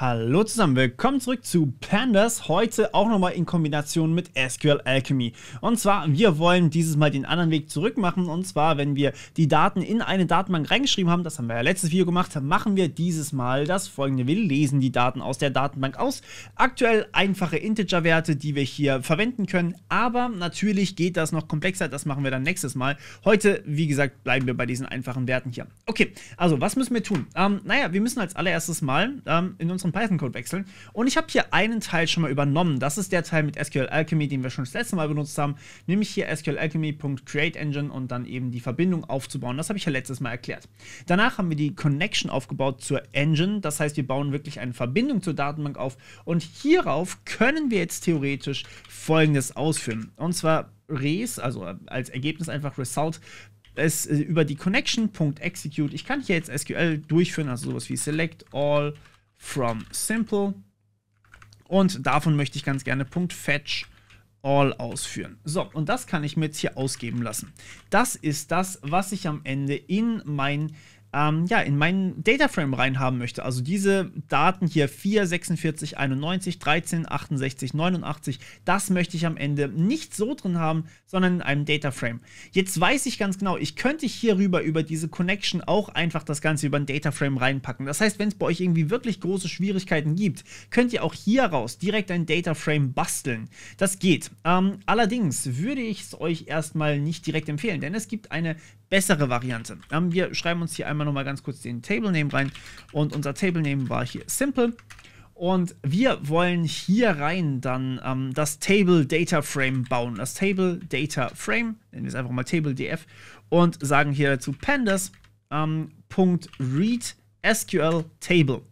Hallo zusammen, willkommen zurück zu Pandas. Heute auch nochmal in Kombination mit SQL Alchemy. Und zwar, wir wollen dieses Mal den anderen Weg zurück machen. Und zwar, wenn wir die Daten in eine Datenbank reingeschrieben haben, das haben wir ja letztes Video gemacht, machen wir dieses Mal das folgende. Wir lesen die Daten aus der Datenbank aus. Aktuell einfache Integer-Werte, die wir hier verwenden können. Aber natürlich geht das noch komplexer. Das machen wir dann nächstes Mal. Heute, wie gesagt, bleiben wir bei diesen einfachen Werten hier. Okay, also was müssen wir tun? Ähm, naja, wir müssen als allererstes mal ähm, in unserem zum Python-Code wechseln. Und ich habe hier einen Teil schon mal übernommen. Das ist der Teil mit SQL Alchemy, den wir schon das letzte Mal benutzt haben. Nämlich hier SQL Alchemy.createEngine und dann eben die Verbindung aufzubauen. Das habe ich ja letztes Mal erklärt. Danach haben wir die Connection aufgebaut zur Engine. Das heißt, wir bauen wirklich eine Verbindung zur Datenbank auf. Und hierauf können wir jetzt theoretisch Folgendes ausführen. Und zwar Res, also als Ergebnis einfach Result es äh, über die Connection.execute. Ich kann hier jetzt SQL durchführen, also sowas wie select all from simple. Und davon möchte ich ganz gerne Punkt fetch all ausführen. So, und das kann ich mir jetzt hier ausgeben lassen. Das ist das, was ich am Ende in mein ähm, ja, in meinen Dataframe reinhaben möchte. Also diese Daten hier 4, 46, 91, 13, 68, 89, das möchte ich am Ende nicht so drin haben, sondern in einem Dataframe. Jetzt weiß ich ganz genau, ich könnte hierüber über diese Connection auch einfach das Ganze über ein Dataframe reinpacken. Das heißt, wenn es bei euch irgendwie wirklich große Schwierigkeiten gibt, könnt ihr auch hier raus direkt ein Dataframe basteln. Das geht. Ähm, allerdings würde ich es euch erstmal nicht direkt empfehlen, denn es gibt eine bessere Variante. Ähm, wir schreiben uns hier einmal wir nochmal ganz kurz den Table Name rein. Und unser Table Name war hier Simple. Und wir wollen hier rein dann ähm, das Table Data Frame bauen. Das Table Data Frame, nennen wir es einfach mal Table DF. Und sagen hier zu pandas.readsqlTable. ähm,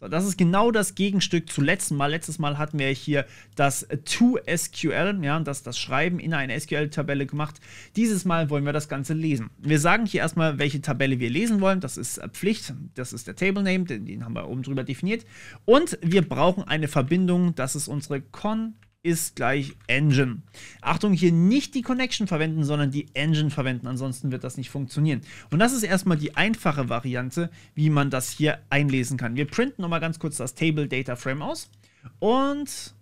so, das ist genau das Gegenstück zu letzten Mal. Letztes Mal hatten wir hier das To-SQL, ja, das, das Schreiben in eine SQL-Tabelle gemacht. Dieses Mal wollen wir das Ganze lesen. Wir sagen hier erstmal, welche Tabelle wir lesen wollen. Das ist äh, Pflicht, das ist der Table Name, den, den haben wir oben drüber definiert. Und wir brauchen eine Verbindung, das ist unsere Con ist gleich Engine. Achtung, hier nicht die Connection verwenden, sondern die Engine verwenden, ansonsten wird das nicht funktionieren. Und das ist erstmal die einfache Variante, wie man das hier einlesen kann. Wir printen nochmal ganz kurz das Table Data Frame aus und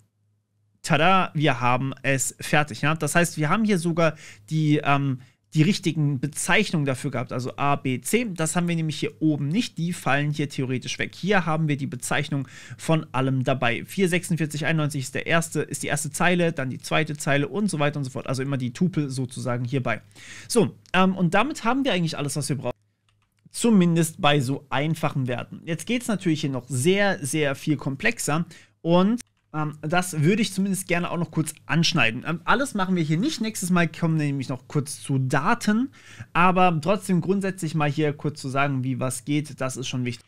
tada, wir haben es fertig. Ja? Das heißt, wir haben hier sogar die ähm, die richtigen Bezeichnungen dafür gehabt, also A, B, C. Das haben wir nämlich hier oben nicht. Die fallen hier theoretisch weg. Hier haben wir die Bezeichnung von allem dabei. 44691 ist der erste, ist die erste Zeile, dann die zweite Zeile und so weiter und so fort. Also immer die Tupel sozusagen hierbei. So, ähm, und damit haben wir eigentlich alles, was wir brauchen zumindest bei so einfachen Werten. Jetzt geht es natürlich hier noch sehr, sehr viel komplexer und ähm, das würde ich zumindest gerne auch noch kurz anschneiden. Ähm, alles machen wir hier nicht. Nächstes Mal kommen wir nämlich noch kurz zu Daten. Aber trotzdem grundsätzlich mal hier kurz zu sagen, wie was geht, das ist schon wichtig.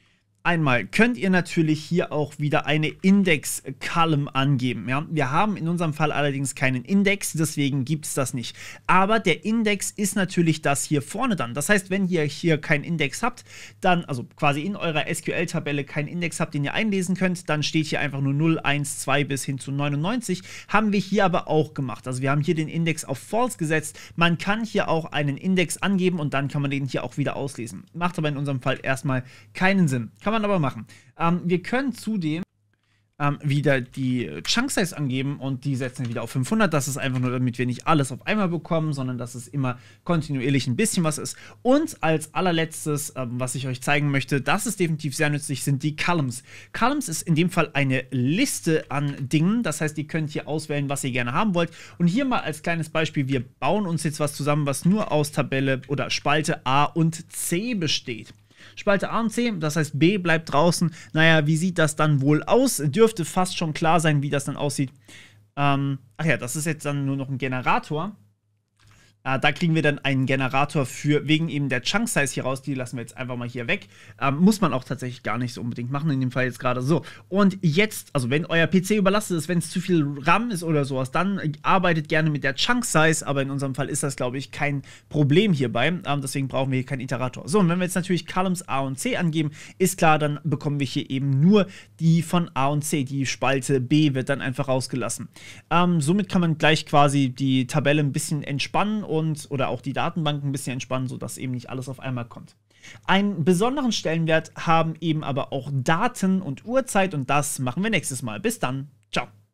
Einmal könnt ihr natürlich hier auch wieder eine Index-Column angeben. Ja? Wir haben in unserem Fall allerdings keinen Index, deswegen gibt es das nicht. Aber der Index ist natürlich das hier vorne dann. Das heißt, wenn ihr hier keinen Index habt, dann, also quasi in eurer SQL-Tabelle keinen Index habt, den ihr einlesen könnt, dann steht hier einfach nur 0, 1, 2 bis hin zu 99. Haben wir hier aber auch gemacht. Also wir haben hier den Index auf False gesetzt. Man kann hier auch einen Index angeben und dann kann man den hier auch wieder auslesen. Macht aber in unserem Fall erstmal keinen Sinn. Kann man man aber machen. Ähm, wir können zudem ähm, wieder die Chunk Size angeben und die setzen wieder auf 500. Das ist einfach nur, damit wir nicht alles auf einmal bekommen, sondern dass es immer kontinuierlich ein bisschen was ist. Und als allerletztes, ähm, was ich euch zeigen möchte, das ist definitiv sehr nützlich, sind die Columns. Columns ist in dem Fall eine Liste an Dingen. Das heißt, ihr könnt hier auswählen, was ihr gerne haben wollt. Und hier mal als kleines Beispiel, wir bauen uns jetzt was zusammen, was nur aus Tabelle oder Spalte A und C besteht. Spalte A und C, das heißt B bleibt draußen. Naja, wie sieht das dann wohl aus? Dürfte fast schon klar sein, wie das dann aussieht. Ähm, ach ja, das ist jetzt dann nur noch ein Generator. Äh, da kriegen wir dann einen Generator für, wegen eben der Chunk Size hier raus. Die lassen wir jetzt einfach mal hier weg. Ähm, muss man auch tatsächlich gar nicht so unbedingt machen, in dem Fall jetzt gerade so. Und jetzt, also wenn euer PC überlastet ist, wenn es zu viel RAM ist oder sowas, dann arbeitet gerne mit der Chunk Size. Aber in unserem Fall ist das, glaube ich, kein Problem hierbei. Ähm, deswegen brauchen wir hier keinen Iterator. So, und wenn wir jetzt natürlich Columns A und C angeben, ist klar, dann bekommen wir hier eben nur die von A und C. Die Spalte B wird dann einfach rausgelassen. Ähm, somit kann man gleich quasi die Tabelle ein bisschen entspannen und oder auch die Datenbanken ein bisschen entspannen, sodass eben nicht alles auf einmal kommt. Einen besonderen Stellenwert haben eben aber auch Daten und Uhrzeit und das machen wir nächstes Mal. Bis dann. Ciao.